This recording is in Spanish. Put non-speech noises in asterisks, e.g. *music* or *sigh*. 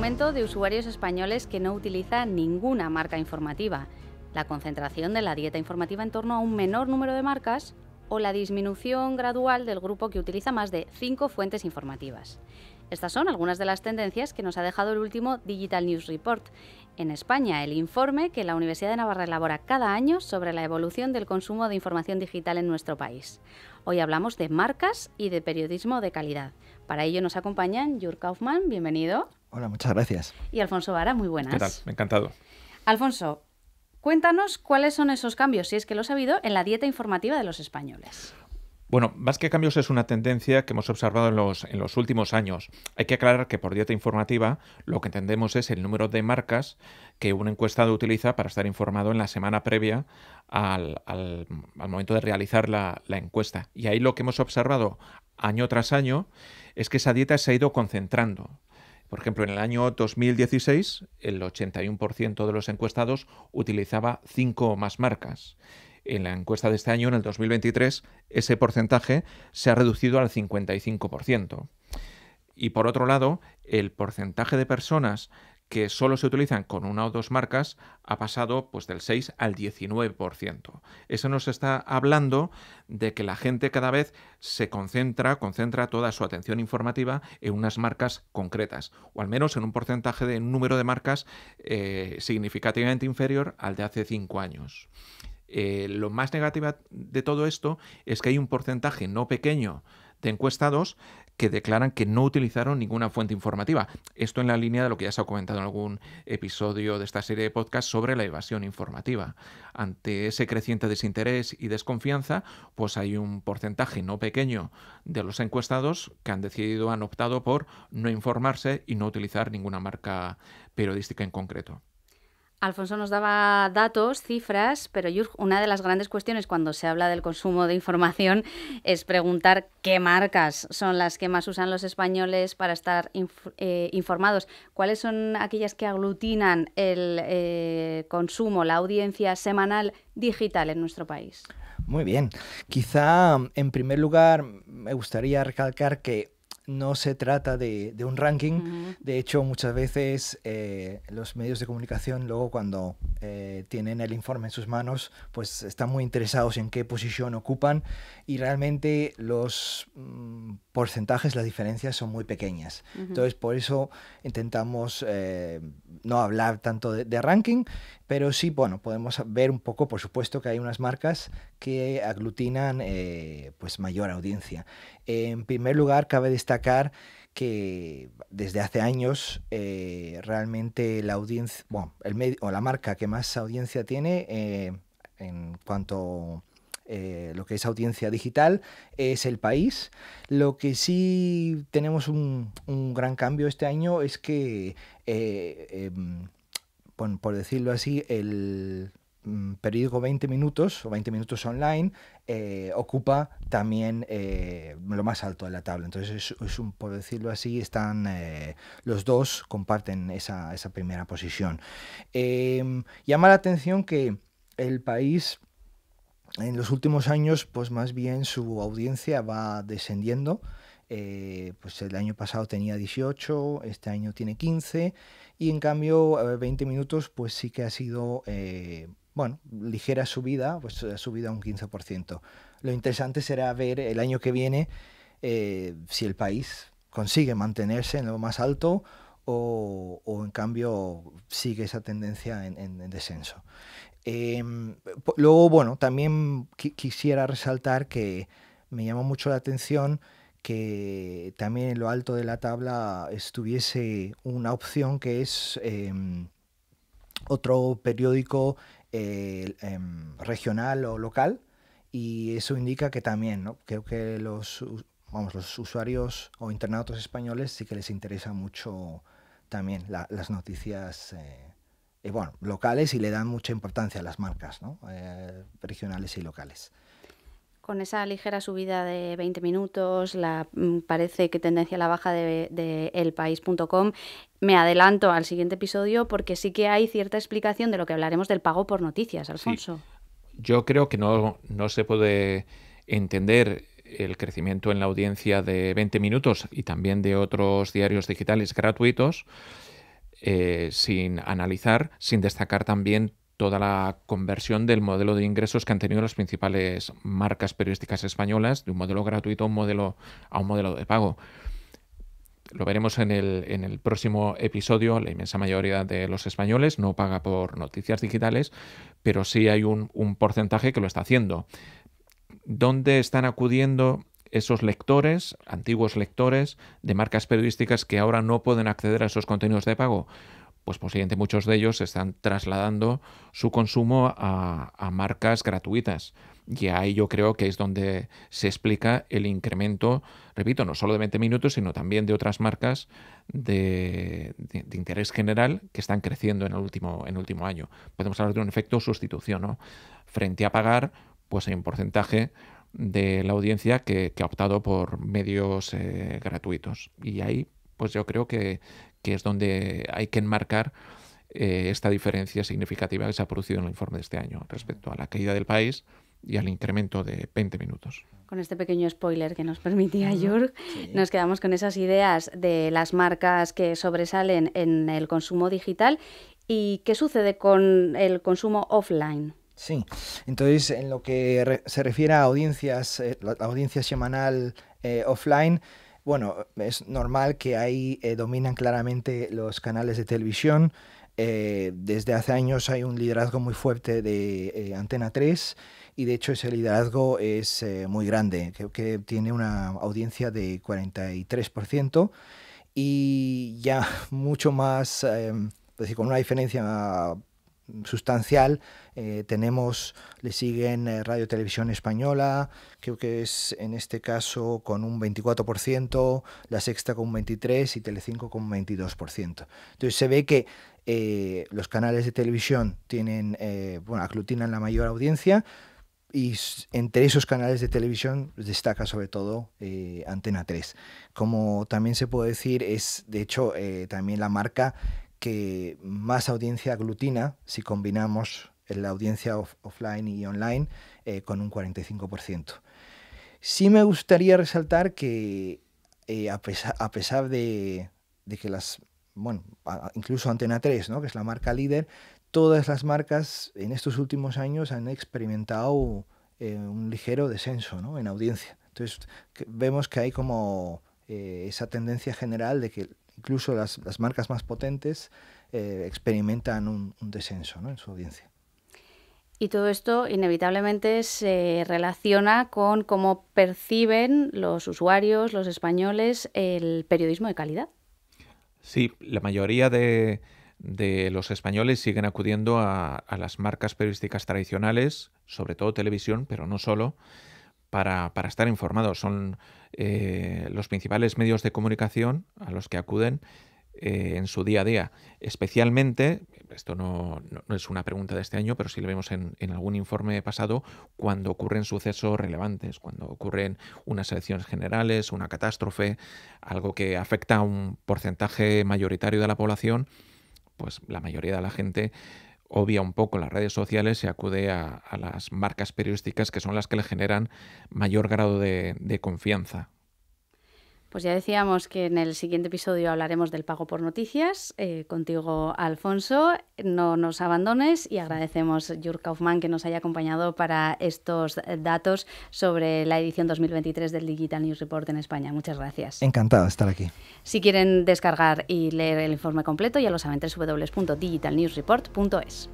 aumento de usuarios españoles que no utiliza ninguna marca informativa, la concentración de la dieta informativa en torno a un menor número de marcas o la disminución gradual del grupo que utiliza más de cinco fuentes informativas. Estas son algunas de las tendencias que nos ha dejado el último Digital News Report. En España, el informe que la Universidad de Navarra elabora cada año sobre la evolución del consumo de información digital en nuestro país. Hoy hablamos de marcas y de periodismo de calidad. Para ello nos acompañan Jürg Kaufmann, bienvenido. Hola, muchas gracias. Y Alfonso Vara, muy buenas. ¿Qué tal? Encantado. Alfonso, cuéntanos cuáles son esos cambios, si es que los ha habido, en la dieta informativa de los españoles. Bueno, más que cambios es una tendencia que hemos observado en los, en los, últimos años. Hay que aclarar que por dieta informativa lo que entendemos es el número de marcas que un encuestado utiliza para estar informado en la semana previa al, momento de realizar la encuesta. Y ahí lo que hemos observado año tras año es que esa dieta se ha ido concentrando. Por ejemplo, en el año 2016, el 81% de los encuestados utilizaba cinco o más marcas. En la encuesta de este año, en el 2023, ese porcentaje se ha reducido al 55%. Y por otro lado, el porcentaje de personas que solo se utilizan con una o dos marcas ha pasado pues del 6 al 19%. Eso nos está hablando de que la gente cada vez se concentra, concentra toda su atención informativa en unas marcas concretas, o al menos en un porcentaje de un número de marcas eh, significativamente inferior al de hace cinco años. Eh, lo más negativo de todo esto es que hay un porcentaje no pequeño de encuestados que declaran que no utilizaron ninguna fuente informativa. Esto en la línea de lo que ya se ha comentado en algún episodio de esta serie de podcast sobre la evasión informativa. Ante ese creciente desinterés y desconfianza, pues hay un porcentaje no pequeño de los encuestados que han decidido, han optado por no informarse y no utilizar ninguna marca periodística en concreto. Alfonso nos daba datos, cifras, pero una de las grandes cuestiones cuando se habla del consumo de información es preguntar qué marcas son las que más usan los españoles para estar eh, informados, cuáles son aquellas que aglutinan el eh, consumo, la audiencia semanal digital en nuestro país. Muy bien. Quizá en primer lugar me gustaría recalcar que no se trata de, un ranking. De hecho, muchas veces eh, los medios de comunicación luego cuando eh, tienen el informe en sus manos, pues están muy interesados en qué posición ocupan y realmente los... Mm, porcentajes las diferencias son muy pequeñas. Entonces, por eso intentamos eh, no hablar tanto de, ranking, pero sí, bueno, podemos ver un poco, por supuesto, que hay unas marcas que aglutinan eh, pues mayor audiencia. En primer lugar, cabe destacar que desde hace años eh, realmente la audiencia, bueno, el medio, o la marca que más audiencia tiene en cuanto eh, lo que es audiencia digital, es el país. Lo que sí tenemos un, gran cambio este año es que, eh, em, por, decirlo así, el mm, periódico 20 minutos o 20 minutos online eh, ocupa también lo más alto de la tabla. Entonces, es, un, por decirlo así, están los dos comparten esa, esa primera posición. Em, llama la atención que el país en los últimos años, pues más bien su audiencia va descendiendo. Eh, pues el año pasado tenía 18, este año tiene 15 y en cambio 20 eh, minutos pues sí que ha sido, eh, bueno, ligera subida, pues ha subido a un 15%. Lo interesante será ver el año que viene si el país consigue mantenerse en lo más alto o, o, en cambio sigue esa tendencia en descenso. Em, luego, bueno, también quisiera resaltar que me llamó mucho la atención que también en lo alto de la tabla estuviese una opción que es em, otro periódico em, regional o local y eso indica que también, creo que los, vamos, los usuarios o internautas españoles sí que les interesa mucho también las noticias eh, bueno, locales y le dan mucha importancia a las marcas ¿no? Eh, regionales y locales. Con esa ligera subida de 20 minutos, la, mm, parece que tendencia a la baja de, de elpaís.com, me adelanto al siguiente episodio porque sí que hay cierta explicación de lo que hablaremos del pago por noticias, Alfonso. Yo creo que no, no se puede entender el crecimiento en la audiencia de 20 minutos y también de otros diarios digitales gratuitos eh, sin analizar, sin destacar también toda la conversión del modelo de ingresos que han tenido las principales marcas periodísticas españolas, de un modelo gratuito a un modelo, de pago. Lo veremos en el, próximo episodio. La inmensa mayoría de los españoles no paga por noticias digitales, pero sí hay un porcentaje que lo está haciendo. ¿Dónde están acudiendo esos lectores, antiguos lectores de marcas periodísticas que ahora no pueden acceder a esos contenidos de pago? Pues posiblemente muchos de ellos están trasladando su consumo a, marcas gratuitas. Y ahí yo creo que es donde se explica el incremento, repito, no solo de 20 minutos, sino también de otras marcas de, interés general que están creciendo en el, último, en último año. Podemos hablar de un efecto sustitución, ¿no? Frente a pagar, pues hay un porcentaje de la audiencia que, ha optado por medios eh, gratuitos. Y ahí, pues yo creo que, es donde hay que enmarcar eh, esta diferencia significativa que se ha producido en el informe de este año respecto a la caída del país y al incremento de 20 minutos. Con este pequeño spoiler que nos permitía Jurg, nos quedamos con esas ideas de las marcas que sobresalen en el consumo digital y qué sucede con el consumo offline. Sí, entonces en lo que se refiere a audiencias, eh, la, audiencia semanal eh, offline, bueno, es normal que ahí eh, dominan claramente los canales de televisión. desde hace años hay un liderazgo muy fuerte de Antena 3 y de hecho ese liderazgo es muy grande, creo que tiene una audiencia de 43% y ya *laughs* mucho más, em, es decir, con una diferencia sustancial. Eh, tenemos, le siguen eh, Radio Televisión Española, creo que es en este caso con un 24%, La Sexta con un 23% y Telecinco con un 22%. Entonces se ve que eh, los canales de televisión tienen, bueno, aglutinan la mayor audiencia y entre esos canales de televisión destaca sobre todo Antena 3. Como también se puede decir, es de hecho también la marca que más audiencia aglutina si combinamos la audiencia offline y online eh, con un 45%. Sí me gustaría resaltar que eh, a, pesar, de, que las, bueno, incluso Antena 3, que es la marca líder, todas las marcas en estos últimos años han experimentado eh, un ligero descenso en audiencia. Entonces vemos que hay como esa tendencia general de que incluso las, marcas más potentes eh, experimentan un, descenso en su audiencia. Y todo esto inevitablemente se relaciona con cómo perciben los usuarios, los españoles, el periodismo de calidad. Sí, la mayoría de, los españoles siguen acudiendo a, a, las marcas periodísticas tradicionales, sobre todo televisión, pero no solo, para, para estar informados. Son eh, los principales medios de comunicación a los que acuden eh, en su día a día. Especialmente, esto no, es una pregunta de este año, pero sí lo vemos en, en, algún informe pasado, cuando ocurren sucesos relevantes, cuando ocurren unas elecciones generales, una catástrofe, algo que afecta a un porcentaje mayoritario de la población, pues la mayoría de la gente obvia un poco las redes sociales, se acude a, las marcas periodísticas que son las que le generan mayor grado de confianza. Pues ya decíamos que en el siguiente episodio hablaremos del pago por noticias. Eh, contigo, Alfonso, no nos abandones y agradecemos a Jürg Kaufmann que nos haya acompañado para estos datos sobre la edición 2023 del Digital News Report en España. Muchas gracias. Encantado de estar aquí. Si quieren descargar y leer el informe completo, ya lo saben, www.digitalnewsreport.es.